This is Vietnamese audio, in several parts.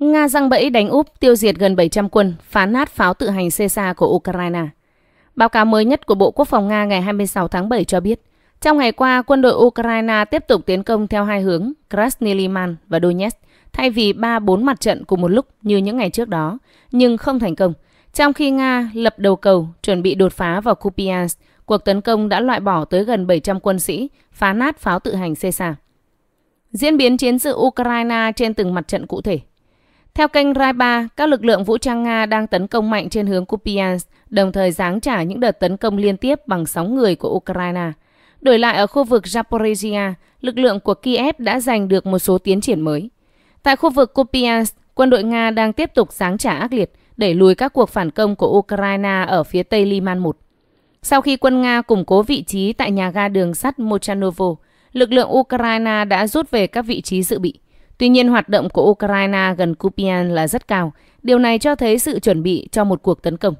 Nga răng bẫy đánh úp tiêu diệt gần 700 quân, phá nát pháo tự hành Caesar của Ukraine. Báo cáo mới nhất của Bộ Quốc phòng Nga ngày 26 tháng 7 cho biết, trong ngày qua, quân đội Ukraine tiếp tục tiến công theo hai hướng Krasny Liman và Donetsk, thay vì 3-4 mặt trận cùng một lúc như những ngày trước đó, nhưng không thành công. Trong khi Nga lập đầu cầu, chuẩn bị đột phá vào Kupiansk, cuộc tấn công đã loại bỏ tới gần 700 quân sĩ, phá nát pháo tự hành Caesar. Diễn biến chiến sự Ukraine trên từng mặt trận cụ thể – theo kênh Rai 3, các lực lượng vũ trang Nga đang tấn công mạnh trên hướng Kupiansk, đồng thời giáng trả những đợt tấn công liên tiếp bằng sóng người của Ukraine. Đổi lại ở khu vực Zaporizhia, lực lượng của Kiev đã giành được một số tiến triển mới. Tại khu vực Kupiansk, quân đội Nga đang tiếp tục giáng trả ác liệt đẩy lùi các cuộc phản công của Ukraine ở phía tây Liman 1. Sau khi quân Nga củng cố vị trí tại nhà ga đường sắt Mochanovo, lực lượng Ukraine đã rút về các vị trí dự bị. Tuy nhiên, hoạt động của Ukraine gần Kupian là rất cao. Điều này cho thấy sự chuẩn bị cho một cuộc tấn công.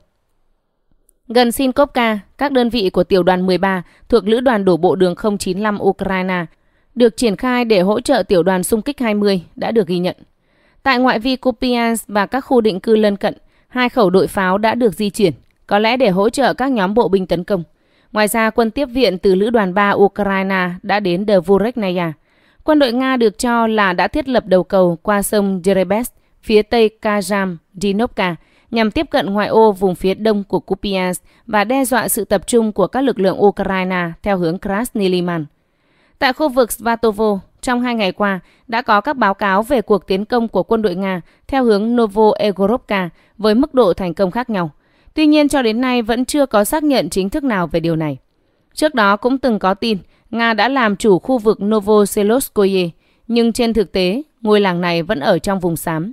Gần Sinkovka, các đơn vị của tiểu đoàn 13 thuộc Lữ đoàn đổ bộ đường 095 Ukraine được triển khai để hỗ trợ tiểu đoàn xung kích 20 đã được ghi nhận. Tại ngoại vi Kupiansk và các khu định cư lân cận, hai khẩu đội pháo đã được di chuyển, có lẽ để hỗ trợ các nhóm bộ binh tấn công. Ngoài ra, quân tiếp viện từ Lữ đoàn 3 Ukraine đã đến Dvoreknaya, Quân đội Nga được cho là đã thiết lập đầu cầu qua sông Jerebes phía tây Kazam, Dinovka nhằm tiếp cận ngoại ô vùng phía đông của Kupiansk và đe dọa sự tập trung của các lực lượng Ukraine theo hướng Krasniliman. Tại khu vực Svatovo, trong hai ngày qua, đã có các báo cáo về cuộc tiến công của quân đội Nga theo hướng Novoegorovka với mức độ thành công khác nhau. Tuy nhiên, cho đến nay vẫn chưa có xác nhận chính thức nào về điều này. Trước đó cũng từng có tin Nga đã làm chủ khu vực Novoseloskoye, nhưng trên thực tế, ngôi làng này vẫn ở trong vùng xám.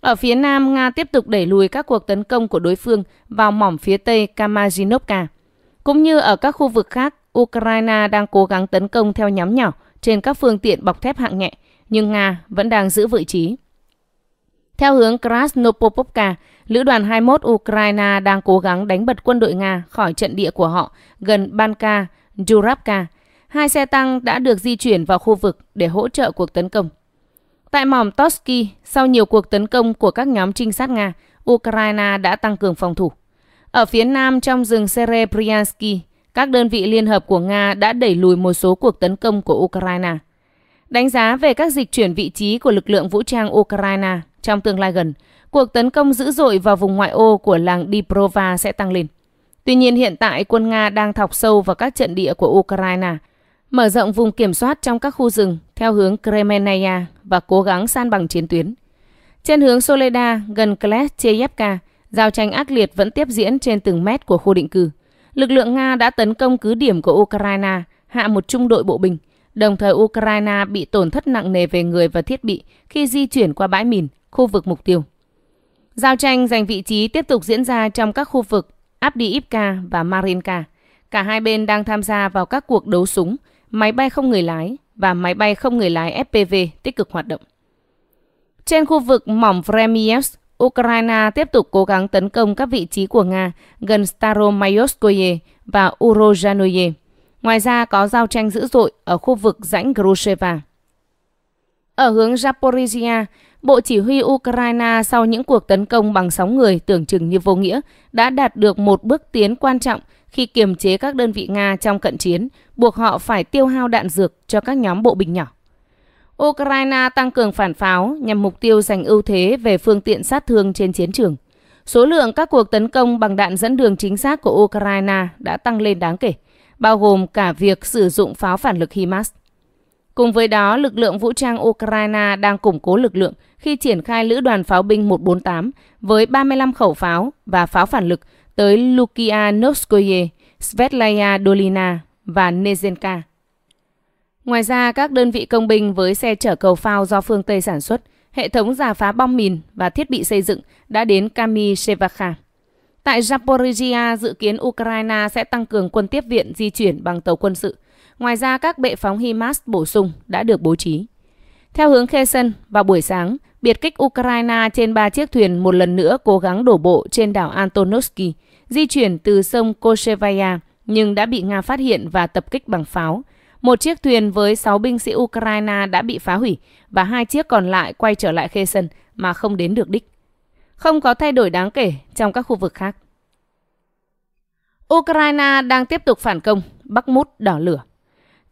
Ở phía nam, Nga tiếp tục đẩy lùi các cuộc tấn công của đối phương vào mỏm phía tây Kamajinovka. Cũng như ở các khu vực khác, Ukraine đang cố gắng tấn công theo nhóm nhỏ trên các phương tiện bọc thép hạng nhẹ, nhưng Nga vẫn đang giữ vị trí. Theo hướng Krasnopopovka, Lữ đoàn 21 Ukraine đang cố gắng đánh bật quân đội Nga khỏi trận địa của họ gần Banka, Jurabka, hai xe tăng đã được di chuyển vào khu vực để hỗ trợ cuộc tấn công. Tại mỏm Toski, sau nhiều cuộc tấn công của các nhóm trinh sát Nga, Ukraine đã tăng cường phòng thủ. Ở phía nam trong rừng Serebryansky, các đơn vị liên hợp của Nga đã đẩy lùi một số cuộc tấn công của Ukraine. Đánh giá về các dịch chuyển vị trí của lực lượng vũ trang Ukraine trong tương lai gần, cuộc tấn công dữ dội vào vùng ngoại ô của làng Diprova sẽ tăng lên. Tuy nhiên hiện tại quân Nga đang thọc sâu vào các trận địa của Ukraine – mở rộng vùng kiểm soát trong các khu rừng theo hướng Kremenaya và cố gắng san bằng chiến tuyến. Trên hướng Soleda, gần Kleshchevka, giao tranh ác liệt vẫn tiếp diễn trên từng mét của khu định cư. Lực lượng Nga đã tấn công cứ điểm của Ukraine, hạ một trung đội bộ binh, đồng thời Ukraine bị tổn thất nặng nề về người và thiết bị khi di chuyển qua bãi mìn, khu vực mục tiêu. Giao tranh giành vị trí tiếp tục diễn ra trong các khu vực Abdiivka và Marinka. Cả hai bên đang tham gia vào các cuộc đấu súng máy bay không người lái và máy bay không người lái FPV tích cực hoạt động. Trên khu vực mỏm Vremiev, Ukraine tiếp tục cố gắng tấn công các vị trí của Nga gần Staromayovskoye và Urozhanoye. Ngoài ra có giao tranh dữ dội ở khu vực rãnh Grusheva. Ở hướng Zaporizhia, Bộ Chỉ huy Ukraine sau những cuộc tấn công bằng sóng người tưởng chừng như vô nghĩa đã đạt được một bước tiến quan trọng – khi kiềm chế các đơn vị Nga trong cận chiến, buộc họ phải tiêu hao đạn dược cho các nhóm bộ binh nhỏ. Ukraine tăng cường phản pháo nhằm mục tiêu giành ưu thế về phương tiện sát thương trên chiến trường. Số lượng các cuộc tấn công bằng đạn dẫn đường chính xác của Ukraine đã tăng lên đáng kể, bao gồm cả việc sử dụng pháo phản lực HIMARS. Cùng với đó, lực lượng vũ trang Ukraine đang củng cố lực lượng khi triển khai lữ đoàn pháo binh 148 với 35 khẩu pháo và pháo phản lực tới Lukia Novskoye, Svetlaya Dolina và Nezenka. Ngoài ra, các đơn vị công binh với xe chở cầu phao do phương Tây sản xuất, hệ thống giả phá bom mìn và thiết bị xây dựng đã đến Kamishevakha. Tại Zaporizhia, dự kiến Ukraine sẽ tăng cường quân tiếp viện di chuyển bằng tàu quân sự. Ngoài ra, các bệ phóng HIMARS bổ sung đã được bố trí. Theo hướng Kherson, vào buổi sáng, biệt kích Ukraine trên ba chiếc thuyền một lần nữa cố gắng đổ bộ trên đảo Antonovsky – di chuyển từ sông Koshevaya nhưng đã bị Nga phát hiện và tập kích bằng pháo. Một chiếc thuyền với 6 binh sĩ Ukraine đã bị phá hủy và hai chiếc còn lại quay trở lại Kherson mà không đến được đích. Không có thay đổi đáng kể trong các khu vực khác. Ukraine đang tiếp tục phản công, Bắc Mút đỏ lửa.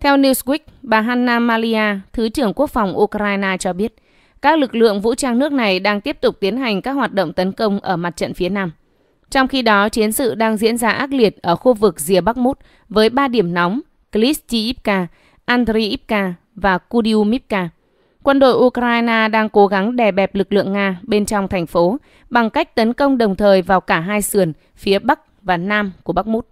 Theo Newsweek, bà Hanna Malia, Thứ trưởng Quốc phòng Ukraine cho biết, các lực lượng vũ trang nước này đang tiếp tục tiến hành các hoạt động tấn công ở mặt trận phía Nam – trong khi đó, chiến sự đang diễn ra ác liệt ở khu vực rìa Bắc Mút với ba điểm nóng Klitschivka, Andriivka và Kudiumivka. Quân đội Ukraine đang cố gắng đè bẹp lực lượng Nga bên trong thành phố bằng cách tấn công đồng thời vào cả hai sườn phía Bắc và Nam của Bắc Mút.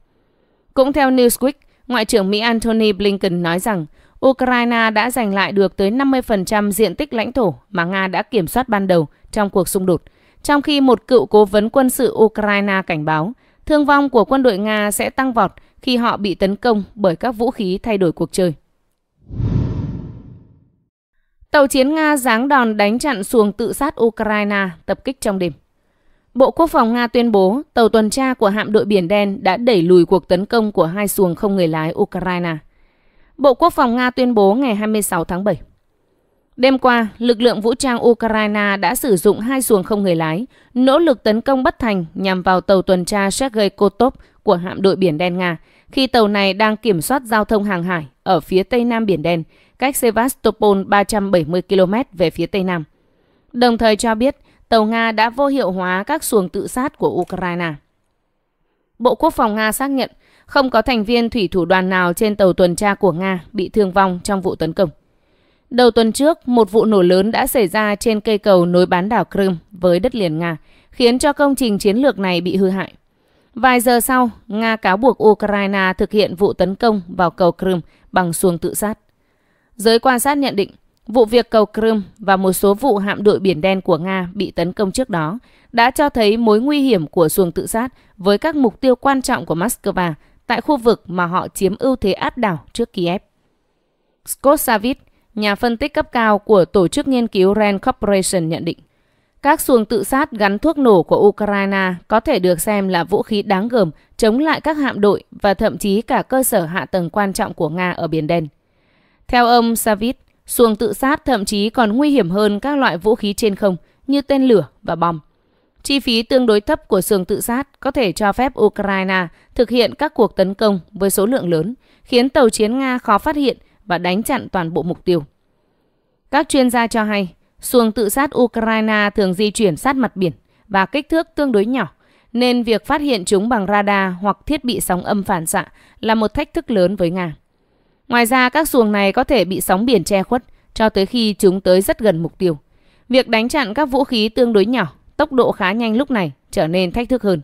Cũng theo Newsweek, Ngoại trưởng Mỹ Antony Blinken nói rằng Ukraine đã giành lại được tới 50% diện tích lãnh thổ mà Nga đã kiểm soát ban đầu trong cuộc xung đột – trong khi một cựu cố vấn quân sự Ukraine cảnh báo thương vong của quân đội Nga sẽ tăng vọt khi họ bị tấn công bởi các vũ khí thay đổi cuộc chơi. Tàu chiến Nga giáng đòn đánh chặn xuồng tự sát Ukraine tập kích trong đêm. Bộ Quốc phòng Nga tuyên bố tàu tuần tra của hạm đội Biển Đen đã đẩy lùi cuộc tấn công của hai xuồng không người lái Ukraine. Bộ Quốc phòng Nga tuyên bố ngày 26 tháng 7. Đêm qua, lực lượng vũ trang Ukraine đã sử dụng hai xuồng không người lái, nỗ lực tấn công bất thành nhằm vào tàu tuần tra Sergei Kotov của hạm đội Biển Đen Nga, khi tàu này đang kiểm soát giao thông hàng hải ở phía tây nam Biển Đen, cách Sevastopol 370 km về phía tây nam. Đồng thời cho biết, tàu Nga đã vô hiệu hóa các xuồng tự sát của Ukraine. Bộ Quốc phòng Nga xác nhận không có thành viên thủy thủ đoàn nào trên tàu tuần tra của Nga bị thương vong trong vụ tấn công. Đầu tuần trước, một vụ nổ lớn đã xảy ra trên cây cầu nối bán đảo Crimea với đất liền Nga, khiến cho công trình chiến lược này bị hư hại. Vài giờ sau, Nga cáo buộc Ukraine thực hiện vụ tấn công vào cầu Crimea bằng xuồng tự sát. Giới quan sát nhận định, vụ việc cầu Crimea và một số vụ hạm đội biển đen của Nga bị tấn công trước đó đã cho thấy mối nguy hiểm của xuồng tự sát với các mục tiêu quan trọng của Moscow tại khu vực mà họ chiếm ưu thế áp đảo trước Kiev. Scott Savitz, nhà phân tích cấp cao của tổ chức nghiên cứu Rand Corporation nhận định. Các xuồng tự sát gắn thuốc nổ của Ukraine có thể được xem là vũ khí đáng gờm chống lại các hạm đội và thậm chí cả cơ sở hạ tầng quan trọng của Nga ở Biển Đen. Theo ông Savit, xuồng tự sát thậm chí còn nguy hiểm hơn các loại vũ khí trên không như tên lửa và bom. Chi phí tương đối thấp của xuồng tự sát có thể cho phép Ukraine thực hiện các cuộc tấn công với số lượng lớn, khiến tàu chiến Nga khó phát hiện và đánh chặn toàn bộ mục tiêu. Các chuyên gia cho hay, xuồng tự sát Ukraine thường di chuyển sát mặt biển và kích thước tương đối nhỏ, nên việc phát hiện chúng bằng radar hoặc thiết bị sóng âm phản xạ là một thách thức lớn với Nga. Ngoài ra, các xuồng này có thể bị sóng biển che khuất cho tới khi chúng tới rất gần mục tiêu. Việc đánh chặn các vũ khí tương đối nhỏ, tốc độ khá nhanh lúc này trở nên thách thức hơn.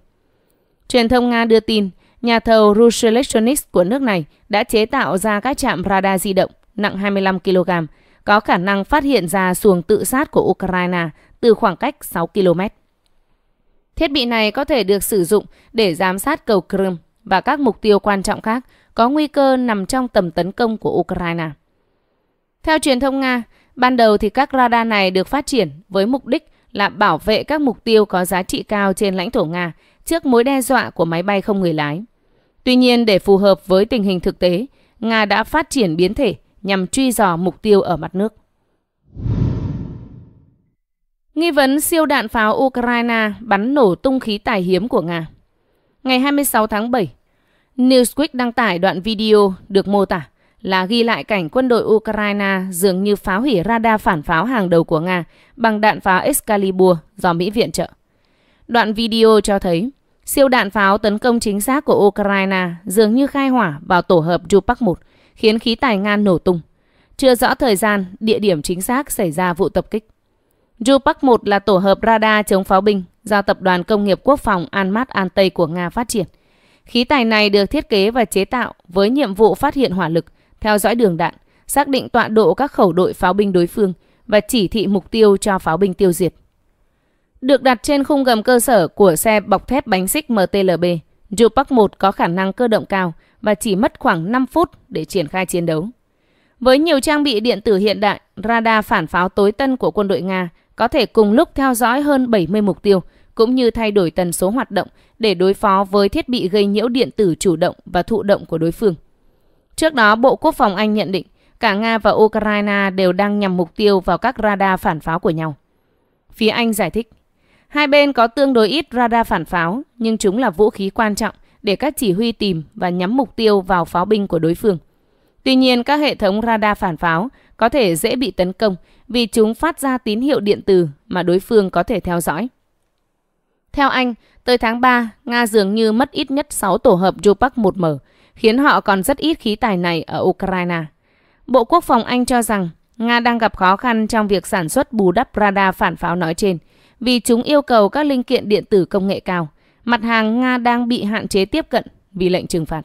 Truyền thông Nga đưa tin, Nhà thầu Rush Electronics của nước này đã chế tạo ra các trạm radar di động nặng 25 kg, có khả năng phát hiện ra xuồng tự sát của Ukraine từ khoảng cách 6 km. Thiết bị này có thể được sử dụng để giám sát cầu Crimea và các mục tiêu quan trọng khác có nguy cơ nằm trong tầm tấn công của Ukraine. Theo truyền thông Nga, ban đầu thì các radar này được phát triển với mục đích là bảo vệ các mục tiêu có giá trị cao trên lãnh thổ Nga trước mối đe dọa của máy bay không người lái. Tuy nhiên, để phù hợp với tình hình thực tế, Nga đã phát triển biến thể nhằm truy dò mục tiêu ở mặt nước. Nghi vấn siêu đạn pháo Ukraine bắn nổ tung khí tài hiếm của Nga. Ngày 26 tháng 7, Newsweek đăng tải đoạn video được mô tả là ghi lại cảnh quân đội Ukraine dường như phá hủy radar phản pháo hàng đầu của Nga bằng đạn pháo Excalibur do Mỹ viện trợ. Đoạn video cho thấy Siêu đạn pháo tấn công chính xác của Ukraine dường như khai hỏa vào tổ hợp Jupak 1, khiến khí tài Nga nổ tung. Chưa rõ thời gian, địa điểm chính xác xảy ra vụ tập kích. Jupak 1 là tổ hợp radar chống pháo binh do Tập đoàn Công nghiệp Quốc phòng Anmat An Tây của Nga phát triển. Khí tài này được thiết kế và chế tạo với nhiệm vụ phát hiện hỏa lực, theo dõi đường đạn, xác định tọa độ các khẩu đội pháo binh đối phương và chỉ thị mục tiêu cho pháo binh tiêu diệt được đặt trên khung gầm cơ sở của xe bọc thép bánh xích MTLB. Jupac 1 có khả năng cơ động cao và chỉ mất khoảng 5 phút để triển khai chiến đấu. Với nhiều trang bị điện tử hiện đại, radar phản pháo tối tân của quân đội Nga có thể cùng lúc theo dõi hơn 70 mục tiêu, cũng như thay đổi tần số hoạt động để đối phó với thiết bị gây nhiễu điện tử chủ động và thụ động của đối phương. Trước đó, Bộ Quốc phòng Anh nhận định cả Nga và Ukraine đều đang nhằm mục tiêu vào các radar phản pháo của nhau. Phía Anh giải thích, Hai bên có tương đối ít radar phản pháo, nhưng chúng là vũ khí quan trọng để các chỉ huy tìm và nhắm mục tiêu vào pháo binh của đối phương. Tuy nhiên, các hệ thống radar phản pháo có thể dễ bị tấn công vì chúng phát ra tín hiệu điện từ mà đối phương có thể theo dõi. Theo anh, tới tháng 3, Nga dường như mất ít nhất 6 tổ hợp Jupak-1M, khiến họ còn rất ít khí tài này ở Ukraine. Bộ Quốc phòng Anh cho rằng Nga đang gặp khó khăn trong việc sản xuất bù đắp radar phản pháo nói trên – vì chúng yêu cầu các linh kiện điện tử công nghệ cao. Mặt hàng Nga đang bị hạn chế tiếp cận vì lệnh trừng phạt.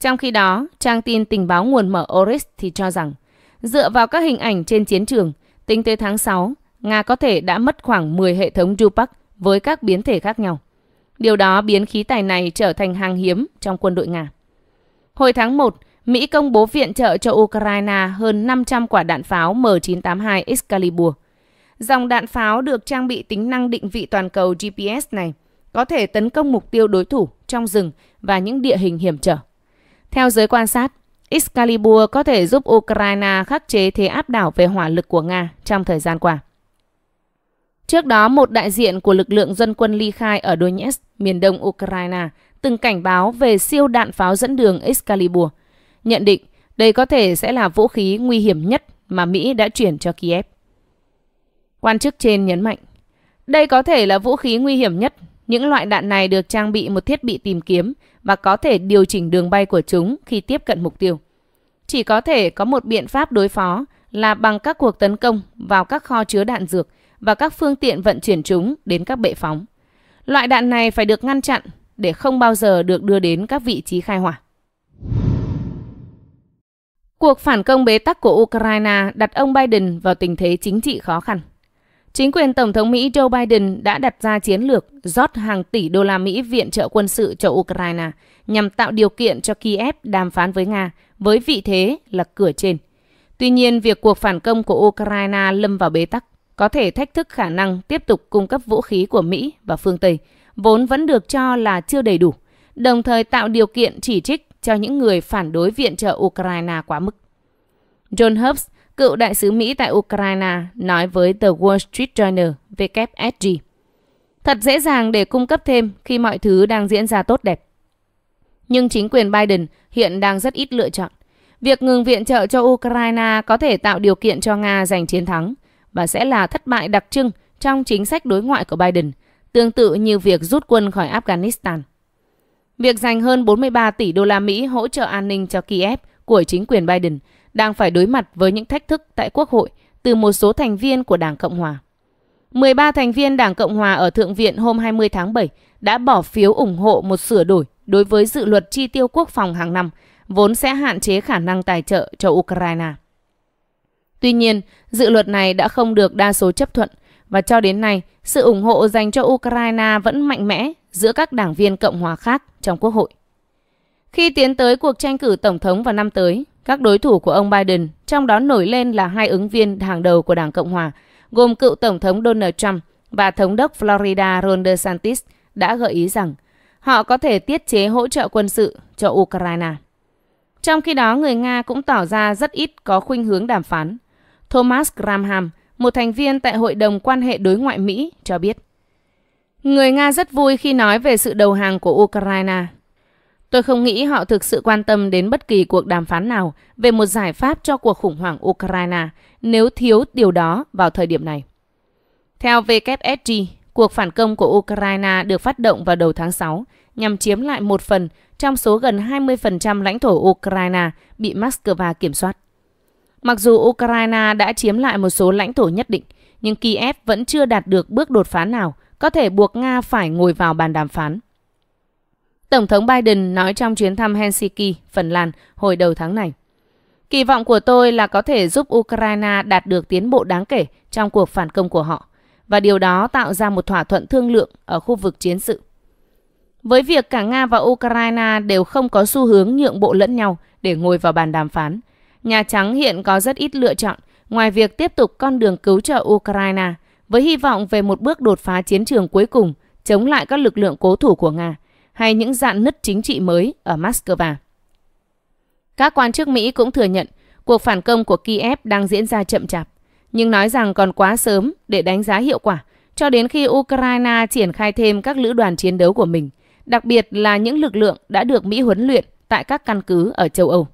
Trong khi đó, trang tin tình báo nguồn mở Oris thì cho rằng, dựa vào các hình ảnh trên chiến trường, tính tới tháng 6, Nga có thể đã mất khoảng 10 hệ thống Drupak với các biến thể khác nhau. Điều đó biến khí tài này trở thành hàng hiếm trong quân đội Nga. Hồi tháng 1, Mỹ công bố viện trợ cho Ukraine hơn 500 quả đạn pháo M982 Excalibur – Dòng đạn pháo được trang bị tính năng định vị toàn cầu GPS này có thể tấn công mục tiêu đối thủ trong rừng và những địa hình hiểm trở. Theo giới quan sát, Excalibur có thể giúp Ukraine khắc chế thế áp đảo về hỏa lực của Nga trong thời gian qua. Trước đó, một đại diện của lực lượng dân quân ly khai ở Donetsk, miền đông Ukraine, từng cảnh báo về siêu đạn pháo dẫn đường Excalibur. Nhận định đây có thể sẽ là vũ khí nguy hiểm nhất mà Mỹ đã chuyển cho Kiev. Quan chức trên nhấn mạnh, đây có thể là vũ khí nguy hiểm nhất. Những loại đạn này được trang bị một thiết bị tìm kiếm và có thể điều chỉnh đường bay của chúng khi tiếp cận mục tiêu. Chỉ có thể có một biện pháp đối phó là bằng các cuộc tấn công vào các kho chứa đạn dược và các phương tiện vận chuyển chúng đến các bệ phóng. Loại đạn này phải được ngăn chặn để không bao giờ được đưa đến các vị trí khai hỏa. Cuộc phản công bế tắc của Ukraine đặt ông Biden vào tình thế chính trị khó khăn. Chính quyền Tổng thống Mỹ Joe Biden đã đặt ra chiến lược rót hàng tỷ đô la Mỹ viện trợ quân sự cho Ukraine nhằm tạo điều kiện cho Kiev đàm phán với Nga với vị thế là cửa trên. Tuy nhiên, việc cuộc phản công của Ukraine lâm vào bế tắc có thể thách thức khả năng tiếp tục cung cấp vũ khí của Mỹ và phương Tây, vốn vẫn được cho là chưa đầy đủ, đồng thời tạo điều kiện chỉ trích cho những người phản đối viện trợ Ukraine quá mức. John Herbst, cựu đại sứ Mỹ tại Ukraine, nói với The Wall Street Journal, WSG. Thật dễ dàng để cung cấp thêm khi mọi thứ đang diễn ra tốt đẹp. Nhưng chính quyền Biden hiện đang rất ít lựa chọn. Việc ngừng viện trợ cho Ukraine có thể tạo điều kiện cho Nga giành chiến thắng và sẽ là thất bại đặc trưng trong chính sách đối ngoại của Biden, tương tự như việc rút quân khỏi Afghanistan. Việc dành hơn 43 tỷ đô la Mỹ hỗ trợ an ninh cho Kiev của chính quyền Biden đang phải đối mặt với những thách thức tại Quốc hội từ một số thành viên của Đảng Cộng Hòa. 13 thành viên Đảng Cộng Hòa ở Thượng viện hôm 20 tháng 7 đã bỏ phiếu ủng hộ một sửa đổi đối với dự luật chi tiêu quốc phòng hàng năm, vốn sẽ hạn chế khả năng tài trợ cho Ukraine. Tuy nhiên, dự luật này đã không được đa số chấp thuận và cho đến nay, sự ủng hộ dành cho Ukraine vẫn mạnh mẽ giữa các đảng viên Cộng hòa khác trong Quốc hội. Khi tiến tới cuộc tranh cử tổng thống vào năm tới, các đối thủ của ông Biden, trong đó nổi lên là hai ứng viên hàng đầu của Đảng Cộng Hòa, gồm cựu Tổng thống Donald Trump và Thống đốc Florida Ron DeSantis đã gợi ý rằng họ có thể tiết chế hỗ trợ quân sự cho Ukraine. Trong khi đó, người Nga cũng tỏ ra rất ít có khuynh hướng đàm phán. Thomas Graham, một thành viên tại Hội đồng quan hệ đối ngoại Mỹ, cho biết. Người Nga rất vui khi nói về sự đầu hàng của Ukraine Tôi không nghĩ họ thực sự quan tâm đến bất kỳ cuộc đàm phán nào về một giải pháp cho cuộc khủng hoảng Ukraine nếu thiếu điều đó vào thời điểm này. Theo WSG, cuộc phản công của Ukraine được phát động vào đầu tháng 6 nhằm chiếm lại một phần trong số gần 20% lãnh thổ Ukraine bị Moscow kiểm soát. Mặc dù Ukraine đã chiếm lại một số lãnh thổ nhất định, nhưng Kiev vẫn chưa đạt được bước đột phá nào có thể buộc Nga phải ngồi vào bàn đàm phán. Tổng thống Biden nói trong chuyến thăm Helsinki, Phần Lan hồi đầu tháng này. Kỳ vọng của tôi là có thể giúp Ukraine đạt được tiến bộ đáng kể trong cuộc phản công của họ và điều đó tạo ra một thỏa thuận thương lượng ở khu vực chiến sự. Với việc cả Nga và Ukraine đều không có xu hướng nhượng bộ lẫn nhau để ngồi vào bàn đàm phán, Nhà Trắng hiện có rất ít lựa chọn ngoài việc tiếp tục con đường cứu trợ Ukraine với hy vọng về một bước đột phá chiến trường cuối cùng chống lại các lực lượng cố thủ của Nga – hay những dạn nứt chính trị mới ở Moscow. Các quan chức Mỹ cũng thừa nhận cuộc phản công của Kiev đang diễn ra chậm chạp, nhưng nói rằng còn quá sớm để đánh giá hiệu quả cho đến khi Ukraine triển khai thêm các lữ đoàn chiến đấu của mình, đặc biệt là những lực lượng đã được Mỹ huấn luyện tại các căn cứ ở châu Âu.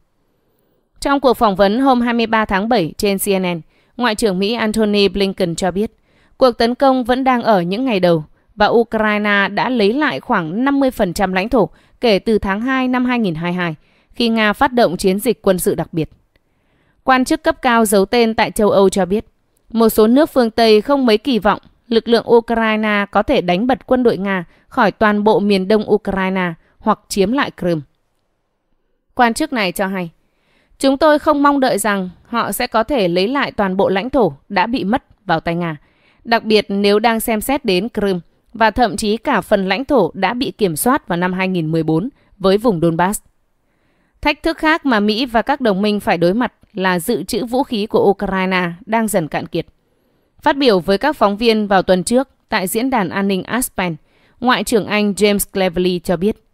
Trong cuộc phỏng vấn hôm 23 tháng 7 trên CNN, Ngoại trưởng Mỹ Antony Blinken cho biết cuộc tấn công vẫn đang ở những ngày đầu và Ukraine đã lấy lại khoảng 50% lãnh thổ kể từ tháng 2 năm 2022 khi Nga phát động chiến dịch quân sự đặc biệt. Quan chức cấp cao giấu tên tại châu Âu cho biết, một số nước phương Tây không mấy kỳ vọng lực lượng Ukraine có thể đánh bật quân đội Nga khỏi toàn bộ miền đông Ukraine hoặc chiếm lại Crimea. Quan chức này cho hay, chúng tôi không mong đợi rằng họ sẽ có thể lấy lại toàn bộ lãnh thổ đã bị mất vào tay Nga, đặc biệt nếu đang xem xét đến Crimea và thậm chí cả phần lãnh thổ đã bị kiểm soát vào năm 2014 với vùng Donbass. Thách thức khác mà Mỹ và các đồng minh phải đối mặt là dự trữ vũ khí của Ukraine đang dần cạn kiệt. Phát biểu với các phóng viên vào tuần trước tại diễn đàn an ninh Aspen, Ngoại trưởng Anh James Cleverly cho biết,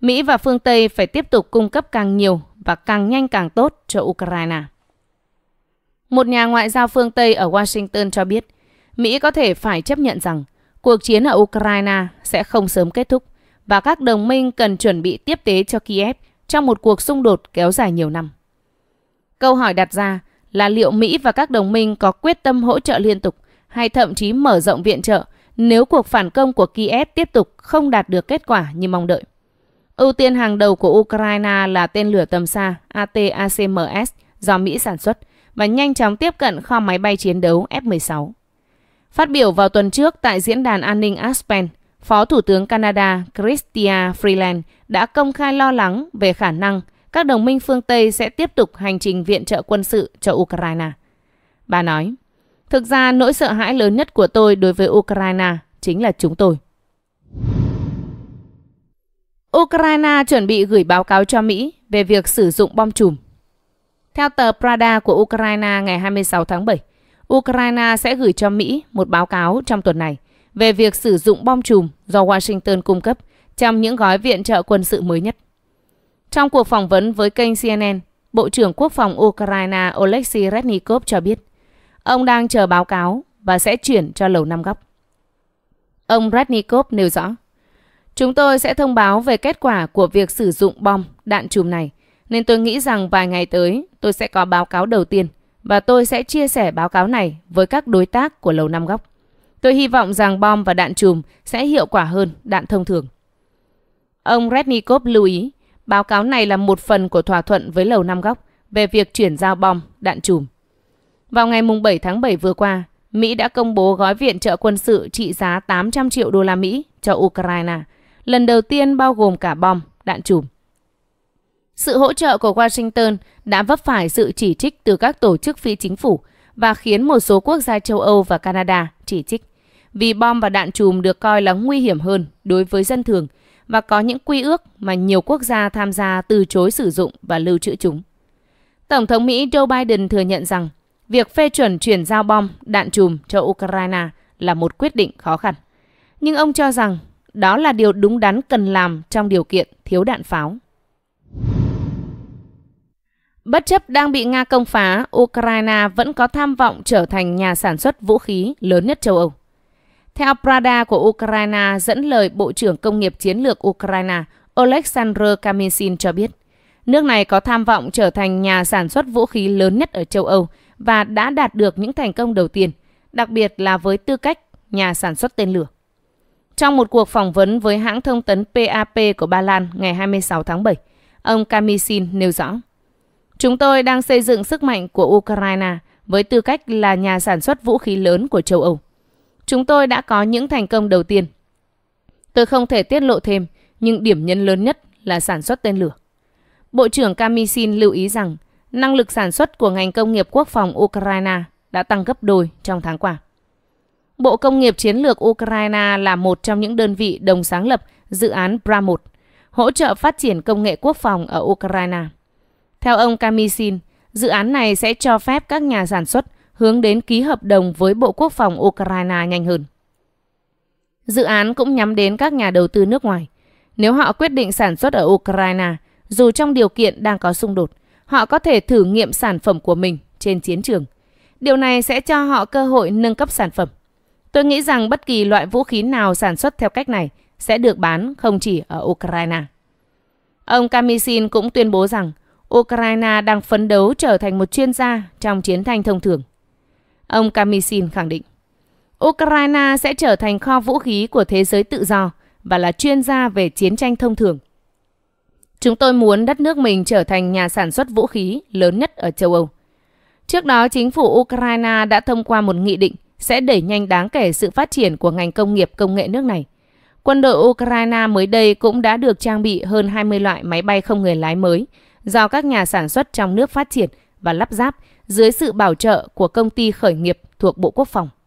Mỹ và phương Tây phải tiếp tục cung cấp càng nhiều và càng nhanh càng tốt cho Ukraine. Một nhà ngoại giao phương Tây ở Washington cho biết, Mỹ có thể phải chấp nhận rằng cuộc chiến ở Ukraine sẽ không sớm kết thúc và các đồng minh cần chuẩn bị tiếp tế cho Kiev trong một cuộc xung đột kéo dài nhiều năm. Câu hỏi đặt ra là liệu Mỹ và các đồng minh có quyết tâm hỗ trợ liên tục hay thậm chí mở rộng viện trợ nếu cuộc phản công của Kiev tiếp tục không đạt được kết quả như mong đợi. Ưu tiên hàng đầu của Ukraine là tên lửa tầm xa ATACMS do Mỹ sản xuất và nhanh chóng tiếp cận kho máy bay chiến đấu F-16. Phát biểu vào tuần trước tại Diễn đàn An ninh Aspen, Phó Thủ tướng Canada Chrystia Freeland đã công khai lo lắng về khả năng các đồng minh phương Tây sẽ tiếp tục hành trình viện trợ quân sự cho Ukraine. Bà nói, thực ra nỗi sợ hãi lớn nhất của tôi đối với Ukraine chính là chúng tôi. Ukraine chuẩn bị gửi báo cáo cho Mỹ về việc sử dụng bom chùm. Theo tờ Prada của Ukraine ngày 26 tháng 7, Ukraine sẽ gửi cho Mỹ một báo cáo trong tuần này về việc sử dụng bom chùm do Washington cung cấp trong những gói viện trợ quân sự mới nhất. Trong cuộc phỏng vấn với kênh CNN, Bộ trưởng Quốc phòng Ukraine Oleksiy Reznikov cho biết ông đang chờ báo cáo và sẽ chuyển cho Lầu Năm Góc. Ông Reznikov nêu rõ, Chúng tôi sẽ thông báo về kết quả của việc sử dụng bom, đạn chùm này, nên tôi nghĩ rằng vài ngày tới tôi sẽ có báo cáo đầu tiên – và tôi sẽ chia sẻ báo cáo này với các đối tác của Lầu Năm Góc. Tôi hy vọng rằng bom và đạn chùm sẽ hiệu quả hơn đạn thông thường. Ông Rednikov lưu ý, báo cáo này là một phần của thỏa thuận với Lầu Năm Góc về việc chuyển giao bom, đạn chùm. Vào ngày 7 tháng 7 vừa qua, Mỹ đã công bố gói viện trợ quân sự trị giá 800 triệu đô la Mỹ cho Ukraine, lần đầu tiên bao gồm cả bom, đạn chùm. Sự hỗ trợ của Washington đã vấp phải sự chỉ trích từ các tổ chức phi chính phủ và khiến một số quốc gia châu Âu và Canada chỉ trích vì bom và đạn chùm được coi là nguy hiểm hơn đối với dân thường và có những quy ước mà nhiều quốc gia tham gia từ chối sử dụng và lưu trữ chúng. Tổng thống Mỹ Joe Biden thừa nhận rằng việc phê chuẩn chuyển giao bom, đạn chùm cho Ukraine là một quyết định khó khăn. Nhưng ông cho rằng đó là điều đúng đắn cần làm trong điều kiện thiếu đạn pháo. Bất chấp đang bị Nga công phá, Ukraine vẫn có tham vọng trở thành nhà sản xuất vũ khí lớn nhất châu Âu. Theo Prada của Ukraine dẫn lời Bộ trưởng Công nghiệp Chiến lược Ukraine Oleksandr Kamisin cho biết, nước này có tham vọng trở thành nhà sản xuất vũ khí lớn nhất ở châu Âu và đã đạt được những thành công đầu tiên, đặc biệt là với tư cách nhà sản xuất tên lửa. Trong một cuộc phỏng vấn với hãng thông tấn PAP của Ba Lan ngày 26 tháng 7, ông Kamisin nêu rõ, Chúng tôi đang xây dựng sức mạnh của Ukraine với tư cách là nhà sản xuất vũ khí lớn của châu Âu. Chúng tôi đã có những thành công đầu tiên. Tôi không thể tiết lộ thêm, nhưng điểm nhấn lớn nhất là sản xuất tên lửa. Bộ trưởng Kamishin lưu ý rằng năng lực sản xuất của ngành công nghiệp quốc phòng Ukraine đã tăng gấp đôi trong tháng qua. Bộ Công nghiệp Chiến lược Ukraine là một trong những đơn vị đồng sáng lập dự án BRA1, hỗ trợ phát triển công nghệ quốc phòng ở Ukraine. Theo ông Kamishin, dự án này sẽ cho phép các nhà sản xuất hướng đến ký hợp đồng với Bộ Quốc phòng Ukraine nhanh hơn. Dự án cũng nhắm đến các nhà đầu tư nước ngoài. Nếu họ quyết định sản xuất ở Ukraine, dù trong điều kiện đang có xung đột, họ có thể thử nghiệm sản phẩm của mình trên chiến trường. Điều này sẽ cho họ cơ hội nâng cấp sản phẩm. Tôi nghĩ rằng bất kỳ loại vũ khí nào sản xuất theo cách này sẽ được bán không chỉ ở Ukraine. Ông Kamishin cũng tuyên bố rằng Ukraine đang phấn đấu trở thành một chuyên gia trong chiến tranh thông thường. Ông Kamishin khẳng định, Ukraine sẽ trở thành kho vũ khí của thế giới tự do và là chuyên gia về chiến tranh thông thường. Chúng tôi muốn đất nước mình trở thành nhà sản xuất vũ khí lớn nhất ở châu Âu. Trước đó, chính phủ Ukraine đã thông qua một nghị định sẽ đẩy nhanh đáng kể sự phát triển của ngành công nghiệp công nghệ nước này. Quân đội Ukraine mới đây cũng đã được trang bị hơn 20 loại máy bay không người lái mới, do các nhà sản xuất trong nước phát triển và lắp ráp dưới sự bảo trợ của công ty khởi nghiệp thuộc Bộ Quốc phòng.